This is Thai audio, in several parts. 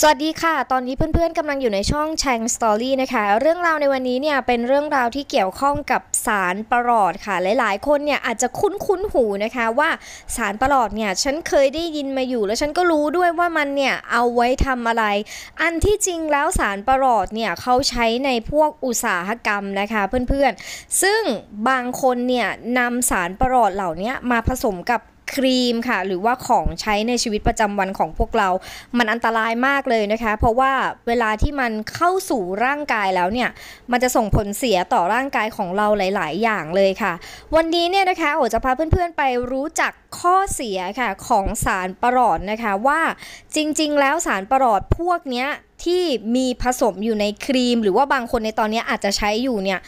สวัสดีค่ะ ตอนนี้เพื่อนๆกำลังอยู่ในช่องแชงสตอรี่นะคะ เรื่องราวในวันนี้เนี่ยเป็นเรื่องราวที่เกี่ยวข้องกับสารประหลอดค่ะ หลายๆคนเนี่ยอาจจะคุ้นคุ้นหูนะคะว่าสารประหลอดเนี่ย ฉันเคยได้ยินมาอยู่ แล้วฉันก็รู้ด้วยว่ามันเนี่ยเอาไว้ทำอะไร อันที่จริงแล้วสารประหลอดเนี่ยเขาใช้ในพวกอุตสาหกรรมนะคะเพื่อนๆ ซึ่งบางคนเนี่ยนำสารประหลอดเหล่านี้มาผสมกับครีมค่ะหรือว่าของใช้ในชีวิตประจำวันของพวกเรา มันอันตรายมากเลยนะคะ เพราะว่าเวลาที่มันเข้าสู่ร่างกายแล้วเนี่ย มันจะส่งผลเสียต่อร่างกายของเราหลาย ๆ อย่างเลยค่ะ วันนี้เนี่ยนะคะ โอจะพาเพื่อน ๆ ไปรู้จักข้อเสียค่ะของสารประหลอดนะคะว่าจริง ๆ แล้วสารประหลอดพวกเนี้ยที่มีผสมอยู่ในครีม หรือว่าบางคนในตอนนี้อาจจะใช้อยู่เนี่ย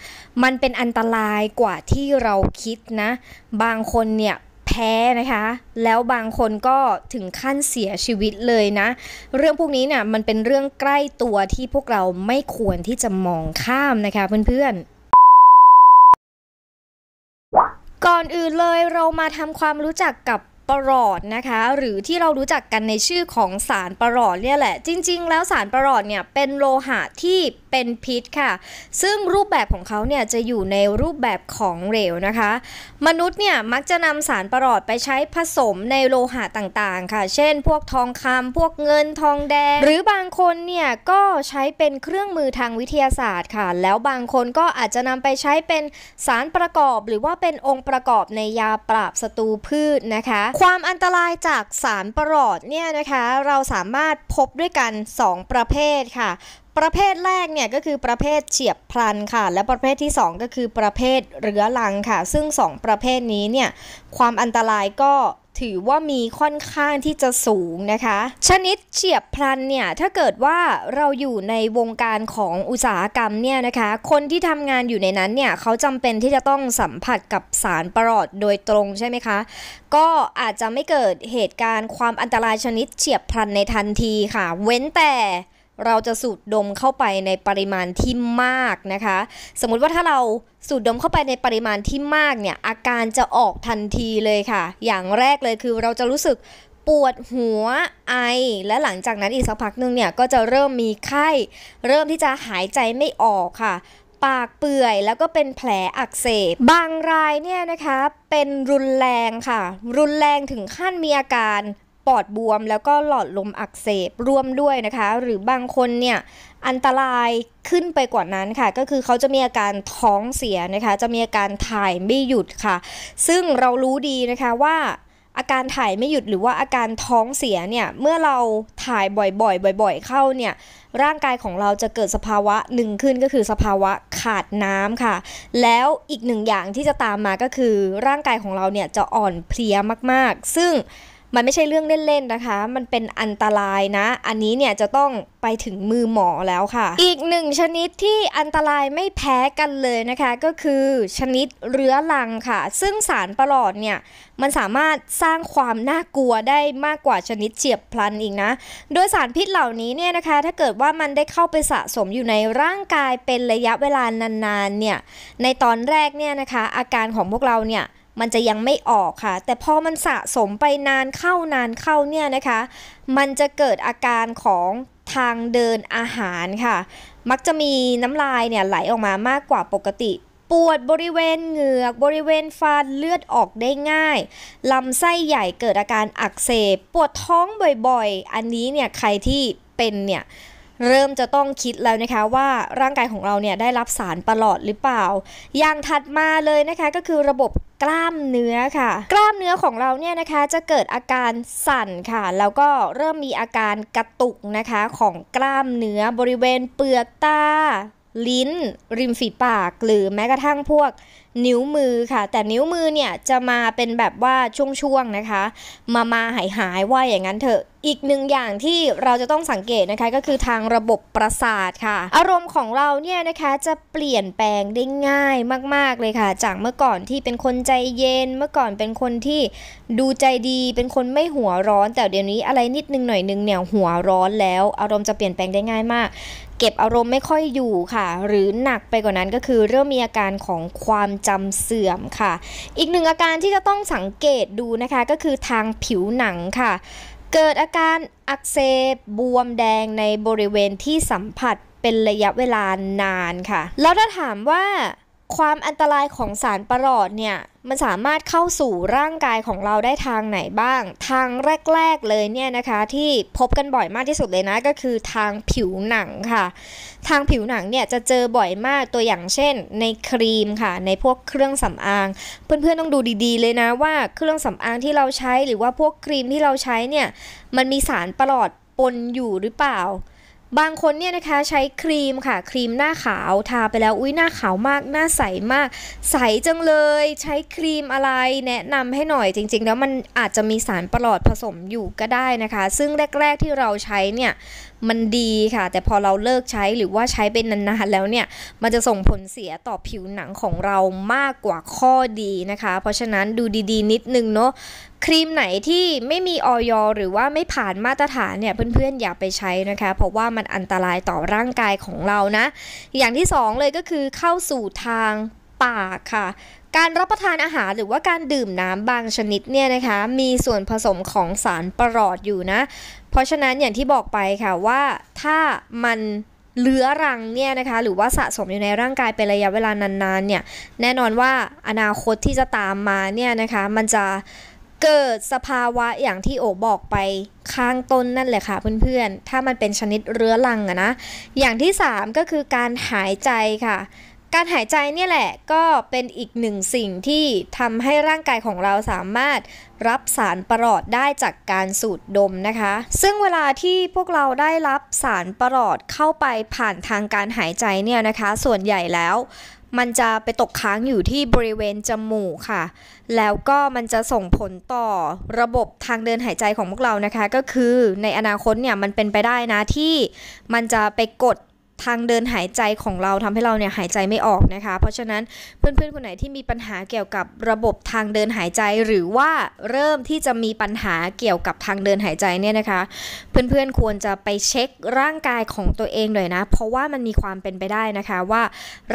มันเป็นอันตรายกว่าที่เราคิดนะ บางคนเนี่ยแท้นะคะ แล้วบางคนก็ถึงขั้นเสียชีวิตเลยนะ เรื่องพวกนี้เนี่ยมันเป็นเรื่องใกล้ตัวที่พวกเราไม่ควรที่จะมองข้ามนะคะเพื่อนๆ ก่อนอื่นเลยเรามาทำความรู้จักกับปรอดนะคะหรือที่เรารู้จักกันในชื่อของสารปรอดเนี่ยแหละจริง ๆ แล้วสารปรอดเนี่ยเป็นโลหะที่เป็นพิษค่ะ ซึ่งรูปแบบของเขาเนี่ยจะอยู่ในรูปแบบของเหลวนะคะ มนุษย์เนี่ยมักจะนำสารปรอดไปใช้ผสมในโลหะต่างๆ ค่ะ เช่นพวกทองคำพวกเงินทองแดงหรือบางคนเนี่ยก็ใช้เป็นเครื่องมือทางวิทยาศาสตร์ค่ะ แล้วบางคนก็อาจจะนำไปใช้เป็นสารประกอบ หรือว่าเป็นองค์ประกอบในยาปราบศัตรูพืชนะคะความอันตรายจากสารประหลอดเนี่ยนะคะ เราสามารถพบด้วยกัน 2 ประเภทค่ะ ประเภทแรกเนี่ยก็คือประเภทเฉียบพลันค่ะ และประเภทที่2ก็คือประเภทเรื้อรังค่ะซึ่ง2ประเภทนี้เนี่ยความอันตรายก็ถือว่ามีค่อนข้างที่จะสูงนะคะ ชนิดเฉียบพลันเนี่ย ถ้าเกิดว่าเราอยู่ในวงการของอุตสาหกรรมเนี่ยนะคะ คนที่ทำงานอยู่ในนั้นเนี่ยเขาจำเป็นที่จะต้องสัมผัสกับสารประหลอดโดยตรงใช่ไหมคะก็อาจจะไม่เกิดเหตุการณ์ความอันตรายชนิดเฉียบพลันในทันทีค่ะ เว้นแต่เราจะสูดดมเข้าไปในปริมาณที่มากนะคะ สมมุติว่าถ้าเราสูดดมเข้าไปในปริมาณที่มากเนี่ยอาการจะออกทันทีเลยค่ะ อย่างแรกเลยคือเราจะรู้สึกปวดหัวไอ และหลังจากนั้นอีกสักพักหนึ่งเนี่ย ก็จะเริ่มมีไข้ เริ่มที่จะหายใจไม่ออกค่ะ ปากเปื่อยแล้วก็เป็นแผลอักเสบ บางรายเนี่ยนะคะเป็นรุนแรงค่ะ รุนแรงถึงขั้นมีอาการปอดบวมแล้วก็หลอดลมอักเสบร่วมด้วยนะคะ หรือบางคนเนี่ยอันตรายขึ้นไปกว่านั้นค่ะ ก็คือเขาจะมีอาการท้องเสียนะคะ จะมีอาการถ่ายไม่หยุดค่ะ ซึ่งเรารู้ดีนะคะว่า อาการถ่ายไม่หยุดหรือว่าอาการท้องเสียเนี่ยเมื่อเราถ่ายบ่อย ๆ บ่อย ๆเข้าเนี่ยร่างกายของเราจะเกิดสภาวะหนึ่งขึ้นก็คือสภาวะขาดน้ำค่ะ แล้วอีกหนึ่งอย่างที่จะตามมาก็คือร่างกายของเราเนี่ยจะอ่อนเพลียมากๆ ซึ่งมันไม่ใช่เรื่องเล่นๆนะคะ มันเป็นอันตรายนะ อันนี้เนี่ยจะต้องไปถึงมือหมอแล้วค่ะ อีกหนึ่งชนิดที่อันตรายไม่แพ้กันเลยนะคะ ก็คือชนิดเรื้อรังค่ะ ซึ่งสารประหลอดเนี่ย มันสามารถสร้างความน่ากลัวได้มากกว่าชนิดเฉียบพลันอีกนะ โดยสารพิษเหล่านี้เนี่ยนะคะ ถ้าเกิดว่ามันได้เข้าไปสะสมอยู่ในร่างกายเป็นระยะเวลานานๆเนี่ยในตอนแรกเนี่ยนะคะ อาการของพวกเราเนี่ยมันจะยังไม่ออกค่ะ แต่พอมันสะสมไปนานเข้านานเข้าเนี่ยนะคะ มันจะเกิดอาการของทางเดินอาหารค่ะ มักจะมีน้ำลายเนี่ยไหลออกมามากกว่าปกติ ปวดบริเวณเหงือกบริเวณฟันเลือดออกได้ง่าย ลำไส้ใหญ่เกิดอาการอักเสบปวดท้องบ่อยๆ อันนี้เนี่ยใครที่เป็นเนี่ยเริ่มจะต้องคิดแล้วนะคะ ว่าร่างกายของเราเนี่ยได้รับสารประหลอดหรือเปล่า อย่างถัดมาเลยนะคะก็คือระบบกล้ามเนื้อค่ะ กล้ามเนื้อของเราเนี่ยนะคะจะเกิดอาการสั่นค่ะแล้วก็เริ่มมีอาการกระตุกนะคะของกล้ามเนื้อบริเวณเปลือกตาลิ้น ริมฝีปาก หรือแม้กระทั่งพวกนิ้วมือค่ะ แต่นิ้วมือเนี่ยจะมาเป็นแบบว่าช่วงๆนะคะมามาหายหายว่าอย่างนั้นเถอะอีกหนึ่งอย่างที่เราจะต้องสังเกตนะคะก็คือทางระบบประสาทค่ะ อารมณ์ของเราเนี่ยนะคะจะเปลี่ยนแปลงได้ง่ายมาก ๆเลยค่ะ จากเมื่อก่อนที่เป็นคนใจเย็นเมื่อก่อนเป็นคนที่ดูใจดีเป็นคนไม่หัวร้อน แต่เดี๋ยวนี้อะไรนิดนึงหน่อยนึงเนี่ยหัวร้อนแล้วอารมณ์จะเปลี่ยนแปลงได้ง่ายมาก เก็บอารมณ์ไม่ค่อยอยู่ค่ะ หรือหนักไปกว่านั้นก็คือเริ่มมีอาการของความจำเสื่อมค่ะ อีกหนึ่งอาการที่จะต้องสังเกตดูนะคะก็คือทางผิวหนังค่ะ เกิดอาการอักเสบบวมแดงในบริเวณที่สัมผัสเป็นระยะเวลานานค่ะ แล้วถ้าถามว่าความอันตรายของสารประหลอดเนี่ยมันสามารถเข้าสู่ร่างกายของเราได้ทางไหนบ้าง ทางแรก ๆเลยเนี่ยนะคะ ที่พบกันบ่อยมากที่สุดเลยนะก็คือทางผิวหนังค่ะ ทางผิวหนังเนี่ยจะเจอบ่อยมากตัวอย่างเช่นในครีมค่ะ ในพวกเครื่องสำอาง เพื่อนๆต้องดูดีๆเลยนะว่าเครื่องสำอางที่เราใช้หรือว่าพวกครีมที่เราใช้เนี่ยมันมีสารประหลอดปนอยู่หรือเปล่าบางคนเนี่ยนะคะ ใช้ครีมค่ะครีมหน้าขาวทาไปแล้ว อุ้ยหน้าขาวมาก หน้าใสมาก ใสจังเลย ใช้ครีมอะไรแนะ นำให้หน่อยจริงๆ แล้วมันอาจจะมีสารประหลอดผสมอยู่ก็ได้นะคะ ซึ่งแรกๆที่เราใช้เนี่ยมันดีค่ะแต่พอเราเลิกใช้หรือว่าใช้เป็นนานๆแล้วเนี่ย มันจะส่งผลเสียต่อผิวหนังของเรามากกว่าข้อดีนะคะ เพราะฉะนั้นดูดีๆ นิดนึงเนาะครีมไหนที่ไม่มีออยหรือว่าไม่ผ่านมาตรฐานเนี่ยเพื่อนๆอย่าไปใช้นะคะเพราะว่ามันอันตรายต่อร่างกายของเรานะ อย่างที่สองเลยก็คือเข้าสู่ทางปากค่ะการรับประทานอาหารหรือว่าการดื่มน้ำบางชนิดเนี่ยนะคะ มีส่วนผสมของสารประหลอดอยู่นะเพราะฉะนั้นอย่างที่บอกไปค่ะว่าถ้ามันเลื้อรังเนี่ยนะคะ หรือว่าสะสมอยู่ในร่างกายเป็นระยะเวลานานๆ เนี่ย แน่นอนว่าอนาคตที่จะตามมาเนี่ยนะคะ มันจะเกิดสภาวะอย่างที่โอบอกไปข้างต้นนั่นแหละค่ะเพื่อนๆ ถ้ามันเป็นชนิดเรื้อรังอะนะอย่างที่3ก็คือการหายใจค่ะการหายใจเนี่ยแหละก็เป็นอีกหนึ่งสิ่งที่ทำให้ร่างกายของเราสามารถรับสารประหลอดได้จากการสูดดมนะคะ ซึ่งเวลาที่พวกเราได้รับสารประหลอดเข้าไปผ่านทางการหายใจเนี่ยนะคะส่วนใหญ่แล้วมันจะไปตกค้างอยู่ที่บริเวณจมูกค่ะ แล้วก็มันจะส่งผลต่อระบบทางเดินหายใจของพวกเรานะคะก็คือในอนาคตเนี่ยมันเป็นไปได้นะที่มันจะไปกดทางเดินหายใจของเราทำให้เราเนี่ยหายใจไม่ออกนะคะ เพราะฉะนั้น เพื่อนๆ คนไหนที่มีปัญหาเกี่ยวกับระบบทางเดินหายใจ หรือว่าเริ่มที่จะมีปัญหาเกี่ยวกับทางเดินหายใจเนี่ยนะคะเพื่อนๆควรจะไปเช็คร่างกายของตัวเองหน่อยนะเพราะว่ามันมีความเป็นไปได้นะคะว่า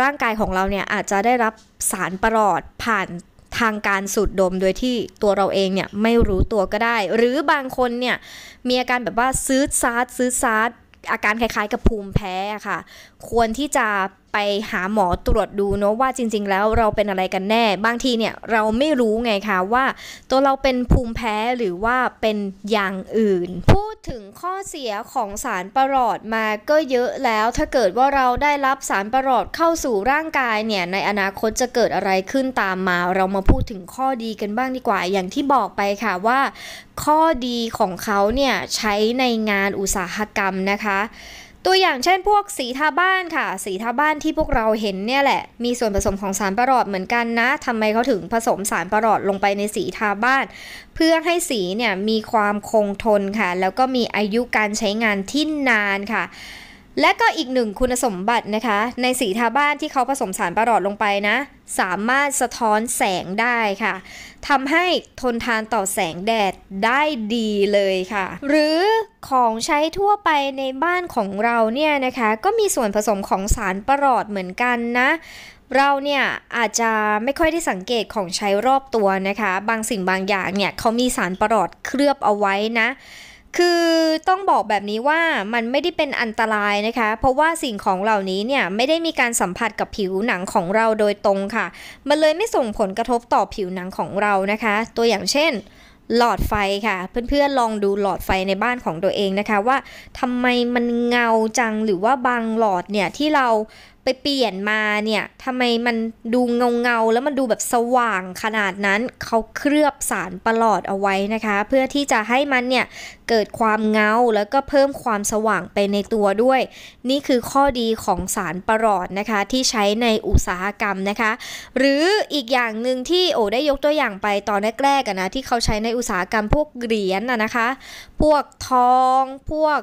ร่างกายของเราเนี่ยอาจจะได้รับสารประหลอดผ่านทางการสูดดมโดยที่ตัวเราเองเนี่ยไม่รู้ตัวก็ได้ หรือบางคนเนี่ยมีอาการแบบว่าซื้อซาร์ดซื้อซาร์ดอาการคล้ายๆ กับภูมิแพ้ค่ะ ควรที่จะไปหาหมอตรวจดูเนาะว่าจริง ๆ แล้วเราเป็นอะไรกันแน่บางทีเนี่ยเราไม่รู้ไงคะว่าตัวเราเป็นภูมิแพ้หรือว่าเป็นอย่างอื่น พูดถึงข้อเสียของสารประหลอดมาก็เยอะแล้ว ถ้าเกิดว่าเราได้รับสารประหลอดเข้าสู่ร่างกายเนี่ยในอนาคตจะเกิดอะไรขึ้นตามมาเรามาพูดถึงข้อดีกันบ้างดีกว่าอย่างที่บอกไปค่ะว่า ข้อดีของเขาเนี่ยใช้ในงานอุตสาหกรรมนะคะตัวอย่างเช่นพวกสีทาบ้านค่ะ สีทาบ้านที่พวกเราเห็นเนี่ยแหละมีส่วนผสมของสารประหลอดเหมือนกันนะทำไมเขาถึงผสมสารประหลอดลงไปในสีทาบ้าน เพื่อให้สีเนี่ยมีความคงทนค่ะ แล้วก็มีอายุการใช้งานที่นานค่ะและก็อีกหนึ่งคุณสมบัตินะคะ ในสีทาบ้านที่เขาผสมสารประหลอดลงไปนะ สามารถสะท้อนแสงได้ค่ะทำให้ทนทานต่อแสงแดดได้ดีเลยค่ะ หรือของใช้ทั่วไปในบ้านของเราเนี่ยนะคะ ก็มีส่วนผสมของสารประหลอดเหมือนกันนะเราเนี่ยอาจจะไม่ค่อยได้สังเกตของใช้รอบตัวนะคะ บางสิ่งบางอย่างเนี่ยเขามีสารประหลอดเคลือบเอาไว้นะคือต้องบอกแบบนี้ว่ามันไม่ได้เป็นอันตรายนะคะ เพราะว่าสิ่งของเหล่านี้เนี่ยไม่ได้มีการสัมผัสกับผิวหนังของเราโดยตรงค่ะ มันเลยไม่ส่งผลกระทบต่อผิวหนังของเรานะคะ ตัวอย่างเช่นหลอดไฟค่ะ เพื่อนๆลองดูหลอดไฟในบ้านของตัวเองนะคะ ว่าทำไมมันเงาจังหรือว่าบางหลอดเนี่ยที่เราไปเปลี่ยนมาเนี่ยทำไมมันดูเงาเงาแล้วมันดูแบบสว่างขนาดนั้นเขาเคลือบสารประหลอดเอาไว้นะคะ เพื่อที่จะให้มันเนี่ย เกิดความเงา แล้วก็เพิ่มความสว่างไปในตัวด้วย นี่คือข้อดีของสารประหลอดนะคะที่ใช้ในอุตสาหกรรมนะคะ หรืออีกอย่างหนึ่งที่โอ ได้ยกตัวอย่างไปตอนแรกๆนะ ที่เขาใช้ในอุตสาหกรรมพวกเหรียญนะนะคะ พวกทองพวก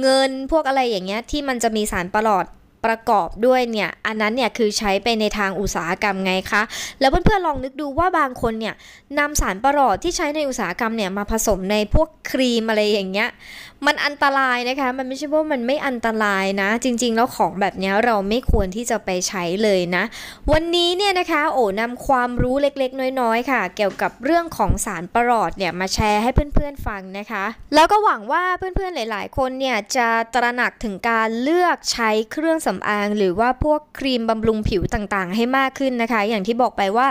เงินพวกอะไรอย่างเงี้ยที่มันจะมีสารประหลอดประกอบด้วยเนี่ยอันนั้นเนี่ยคือใช้ไปในทางอุตสาหกรรมไงคะแล้วเพื่อนๆลองนึกดูว่าบางคนเนี่ยนำสารประหลอดที่ใช้ในอุตสาหกรรมเนี่ยมาผสมในพวกครีมอะไรอย่างเงี้ยมันอันตรายนะคะมันไม่ใช่ว่ามันไม่อันตรายนะ จริงๆ แล้วของแบบนี้เราไม่ควรที่จะไปใช้เลยนะ วันนี้เนี่ยนะคะโอนำความรู้เล็กๆ น้อย ๆ ค่ะ เกี่ยวกับเรื่องของสารประหลอดเนี่ยมาแชร์ให้เพื่อนๆฟังนะคะ แล้วก็หวังว่าเพื่อนๆหลาย ๆ คนเนี่ยจะตระหนักถึงการเลือกใช้เครื่องสำอางหรือว่าพวกครีมบำรุงผิวต่างๆให้มากขึ้นนะคะ อย่างที่บอกไปว่า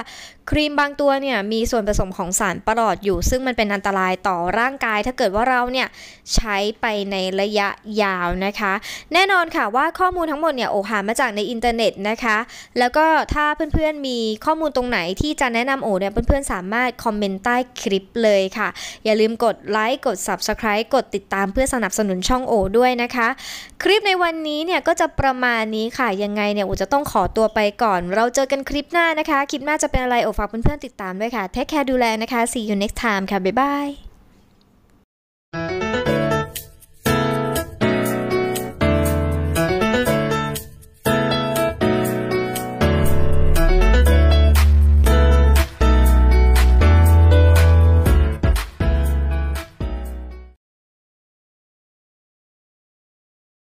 ครีมบางตัวเนี่ยมีส่วนผสมของสารประลอดอยู่ ซึ่งมันเป็นอันตรายต่อร่างกาย ถ้าเกิดว่าเราเนี่ยใช้ไปในระยะยาวนะคะ แน่นอนค่ะว่าข้อมูลทั้งหมดเนี่ยโอหามาจากในอินเทอร์เน็ตนะคะ แล้วก็ถ้าเพื่อนๆมีข้อมูลตรงไหนที่จะแนะนำโอเนี่ยเพื่อนๆสามารถคอมเมนต์ใต้คลิปเลยค่ะ อย่าลืมกดไลค์กด Subscribe กดติดตามเพื่อสนับสนุนช่องโอ ด้วยนะคะ คลิปในวันนี้เนี่ยก็จะประมาณนี้ค่ะยังไงเนี่ยโอจะต้องขอตัวไปก่อน เราเจอกันคลิปหน้านะคะคลิปหน้าจะเป็นอะไรโอฝากเพื่อนๆติดตามด้วยค่ะ Take care ดูแลนะคะ See you next time ค่ะ บ๊ายบาย